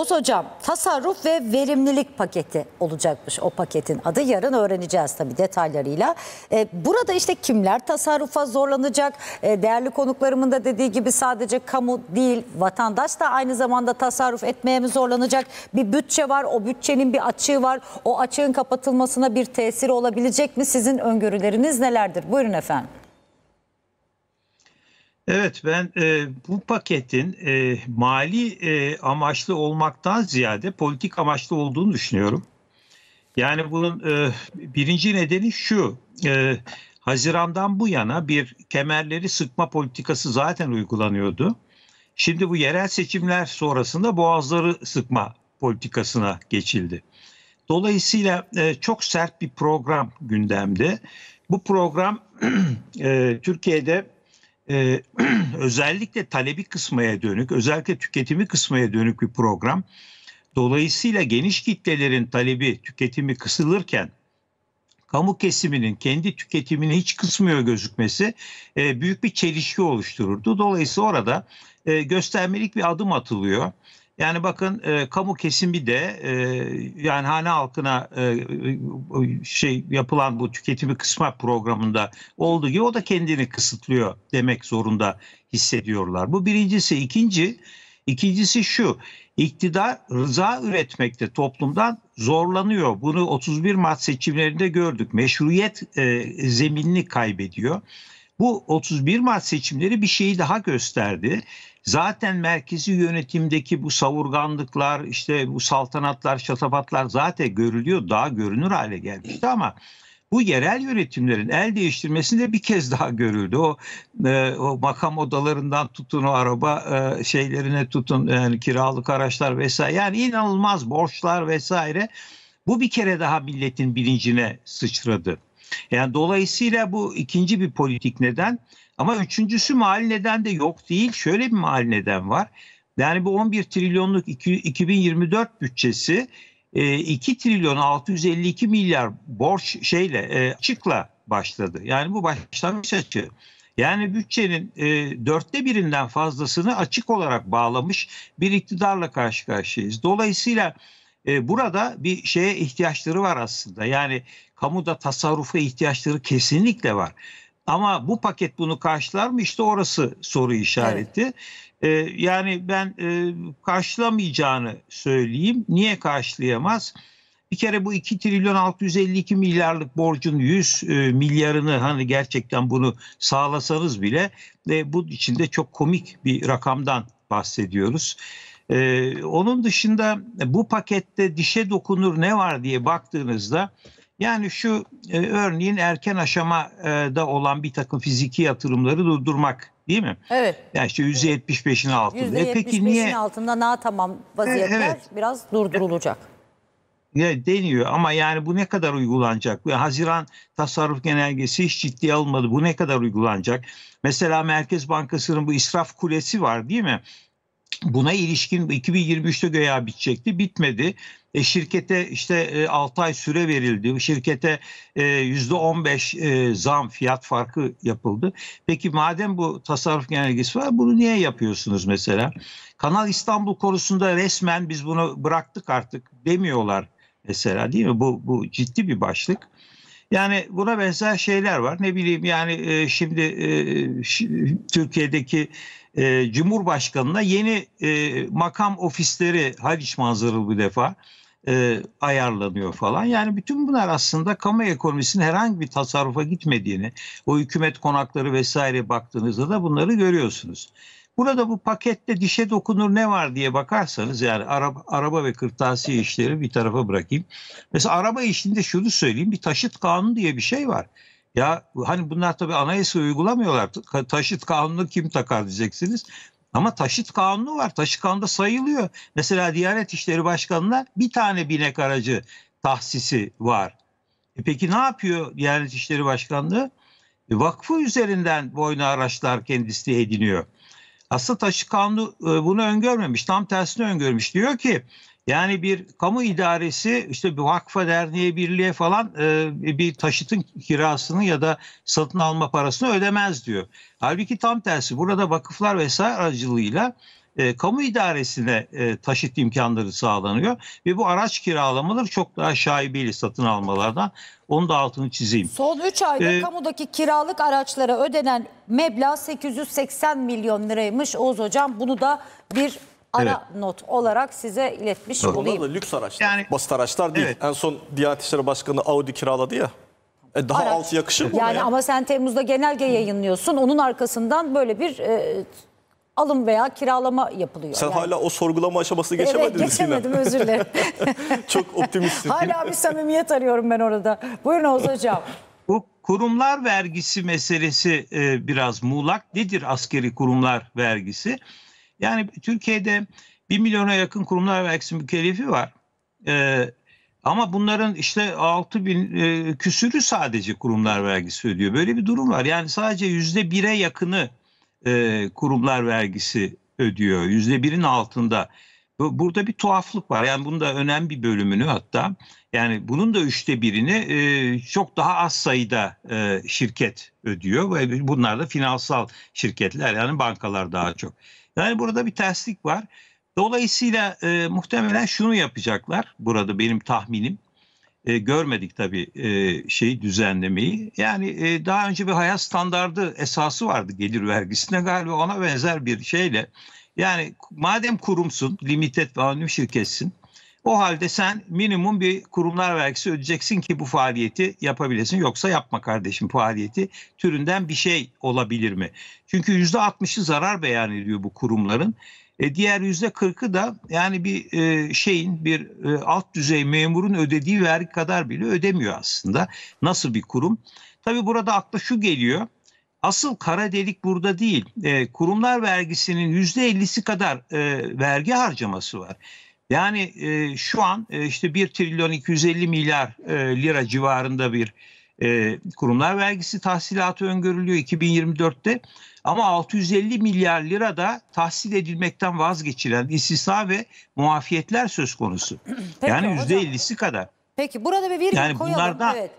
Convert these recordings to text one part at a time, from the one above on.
Oğuz Hocam tasarruf ve verimlilik paketi olacakmış o paketin adı. Yarın öğreneceğiz tabii detaylarıyla. Ee, burada işte kimler tasarrufa zorlanacak? Ee, değerli konuklarımın da dediği gibi sadece kamu değil vatandaş da aynı zamanda tasarruf etmeye mi zorlanacak? Bir bütçe var o bütçenin bir açığı var. O açığın kapatılmasına bir tesiri olabilecek mi? Sizin öngörüleriniz nelerdir? Buyurun efendim. Evet ben e, bu paketin e, mali e, amaçlı olmaktan ziyade politik amaçlı olduğunu düşünüyorum. Yani bunun e, birinci nedeni şu. E, Hazirandan bu yana bir kemerleri sıkma politikası zaten uygulanıyordu. Şimdi bu yerel seçimler sonrasında boğazları sıkma politikasına geçildi. Dolayısıyla e, çok sert bir program gündemde. Bu program e, Türkiye'de ee, özellikle talebi kısmaya dönük, özellikle tüketimi kısmaya dönük bir program. Dolayısıyla geniş kitlelerin talebi, tüketimi kısılırken kamu kesiminin kendi tüketimini hiç kısmıyor gözükmesi e, büyük bir çelişki oluştururdu. Dolayısıyla orada e, göstermelik bir adım atılıyor. Yani bakın e, kamu kesimi de e, yani hane halkına e, şey yapılan bu tüketimi kısma programında olduğu gibi o da kendini kısıtlıyor demek zorunda hissediyorlar. Bu birincisi. ikinci ikincisi şu iktidar rıza üretmekte toplumdan zorlanıyor. Bunu 31 Mart seçimlerinde gördük. Meşruiyet e, zeminini kaybediyor. Bu 31 Mart seçimleri bir şeyi daha gösterdi. Zaten merkezi yönetimdeki bu savurganlıklar, işte bu saltanatlar, şatafatlar zaten görülüyor, daha görünür hale gelmişti ama bu yerel yönetimlerin el değiştirmesinde bir kez daha görüldü. O, e, o makam odalarından tutun o araba e, şeylerine tutun yani kiralık araçlar vesaire yani inanılmaz borçlar vesaire. Bu bir kere daha milletin bilincine sıçradı. Yani dolayısıyla bu ikinci bir politik neden. Ama üçüncüsü mali neden de yok değil. Şöyle bir mali neden var. Yani bu 11 trilyonluk 2024 bütçesi 2 e, trilyon 652 milyar borç şeyle e, açıkla başladı. Yani bu başlangıç açığı. Yani bütçenin e, dörtte birinden fazlasını açık olarak bağlamış bir iktidarla karşı karşıyayız. Dolayısıyla e, burada bir şeye ihtiyaçları var aslında. Yani kamuda tasarrufa ihtiyaçları kesinlikle var. Ama bu paket bunu karşılar mı? İşte orası soru işareti. Evet. Ee, yani ben e, karşılamayacağını söyleyeyim. Niye karşılayamaz? Bir kere bu 2 trilyon 652 milyarlık borcun 100 e, milyarını hani gerçekten bunu sağlasanız bile e, bu içinde çok komik bir rakamdan bahsediyoruz. Ee, onun dışında bu pakette dişe dokunur ne var diye baktığınızda yani şu e, örneğin erken aşamada olan bir takım fiziki yatırımları durdurmak değil mi? Evet. Yani işte %75'in altında. %75'in e peki altında ne tamam vaziyetler evet. biraz durdurulacak. Ya deniyor ama yani bu ne kadar uygulanacak? Haziran tasarruf genelgesi hiç ciddiye alınmadı. Bu ne kadar uygulanacak? Mesela Merkez Bankası'nın bu israf kulesi var değil mi? Buna ilişkin 2023'te göya bitecekti. Bitmedi. E, şirkete işte e, 6 ay süre verildi. Şirkete e, %15 e, zam fiyat farkı yapıldı. Peki madem bu tasarruf genelgesi var bunu niye yapıyorsunuz mesela? Kanal İstanbul konusunda resmen biz bunu bıraktık artık demiyorlar mesela değil mi? Bu, bu ciddi bir başlık. Yani buna benzer şeyler var. Ne bileyim yani e, şimdi e, Türkiye'deki e, Cumhurbaşkanı'na yeni e, makam ofisleri Haliç manzaralı bu defa e, ayarlanıyor falan. Yani bütün bunlar aslında kamu ekonomisinin herhangi bir tasarrufa gitmediğini, o hükümet konakları vesaire baktığınızda da bunları görüyorsunuz. Burada bu pakette dişe dokunur ne var diye bakarsanız yani araba, araba ve kırtasiye işleri bir tarafa bırakayım. Mesela araba işinde şunu söyleyeyim bir taşıt kanunu diye bir şey var. Ya hani bunlar tabii anayasa uygulamıyorlar. Taşıt kanunu kim takar diyeceksiniz. Ama taşıt kanunu var. Taşıt da sayılıyor. Mesela Diyanet İşleri Başkanı'na bir tane binek aracı tahsisi var. E peki ne yapıyor Diyanet İşleri Başkanlığı? E vakfı üzerinden boyuna araçlar kendisi ediniyor. Aslında taşıt kanunu e, bunu öngörmemiş. Tam tersini öngörmüş. Diyor ki yani bir kamu idaresi işte bir vakfa derneğe birliğe falan e, bir taşıtın kirasını ya da satın alma parasını ödemez diyor. Halbuki tam tersi burada vakıflar vesaire aracılığıyla e, kamu idaresine e, taşıt imkanları sağlanıyor ve bu araç kiralamaları çok daha şaibeli satın almalardan onu da altını çizeyim. Son 3 ayda ee, kamudaki kiralık araçlara ödenen meblağ 880 milyon liraymış Oğuz Hocam. Bunu da bir ara evet. not olarak size iletmiş Doğru. olayım. Onlar da lüks araçlar. Yani, Basit araçlar değil. Evet. En son Diyanet İşleri Başkanı Audi kiraladı ya. E daha Araç. altı yakışır mı? Yani ya? ama sen Temmuz'da genelge yayınlıyorsun. Onun arkasından böyle bir e, alım veya kiralama yapılıyor. Sen yani. hala o sorgulama aşaması geçemedin. Evet geçemedim Sinem. özür dilerim. Çok optimistim. Hala bir samimiyet arıyorum ben orada. Buyurun Oğuz Hocam. Bu kurumlar vergisi meselesi e, biraz muğlak. Nedir askeri kurumlar vergisi? Yani Türkiye'de 1 milyona yakın kurumlar ve eksi mükellefi var. Ee, ama bunların işte 6 bin e, küsürü sadece kurumlar vergisi ödüyor. Böyle bir durum var. Yani sadece yüzde bire yakını e, kurumlar vergisi ödüyor. Yüzde birin altında. Burada bir tuhaflık var. Yani bunun da önemli bir bölümünü hatta yani bunun da üçte birini e, çok daha az sayıda e, şirket ödüyor. Bunlar da finansal şirketler yani bankalar daha çok. Yani burada bir terslik var. Dolayısıyla e, muhtemelen şunu yapacaklar burada benim tahminim. E, görmedik tabii e, şeyi düzenlemeyi. Yani e, daha önce bir hayat standardı esası vardı gelir vergisine galiba ona benzer bir şeyle. Yani madem kurumsun, limited ve anonim şirketsin o halde sen minimum bir kurumlar vergisi ödeyeceksin ki bu faaliyeti yapabilesin. Yoksa yapma kardeşim faaliyeti türünden bir şey olabilir mi? Çünkü %60'ı zarar beyan ediyor bu kurumların. E diğer %40'ı da yani bir e, şeyin bir e, alt düzey memurun ödediği vergi kadar bile ödemiyor aslında. Nasıl bir kurum? Tabii burada akla şu geliyor. Asıl kara delik burada değil. E, kurumlar vergisinin %50'si kadar e, vergi harcaması var. Yani e, şu an e, işte 1 trilyon 250 milyar e, lira civarında bir e, kurumlar vergisi tahsilatı öngörülüyor 2024'te. Ama 650 milyar lira da tahsil edilmekten vazgeçilen istisna ve muafiyetler söz konusu. Peki, yani %50'si kadar. Peki burada bir virgül yani koyalım. Bunlarda, evet.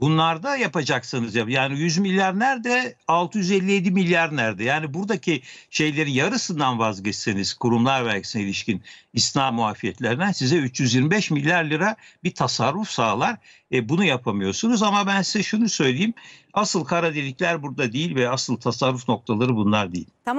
Bunlarda yapacaksınız ya. Yani 100 milyar nerede? 657 milyar nerede? Yani buradaki şeylerin yarısından vazgeçseniz kurumlar vergisine ilişkin isna muafiyetlerden size 325 milyar lira bir tasarruf sağlar. E, bunu yapamıyorsunuz ama ben size şunu söyleyeyim. Asıl kara delikler burada değil ve asıl tasarruf noktaları bunlar değil. Tamam.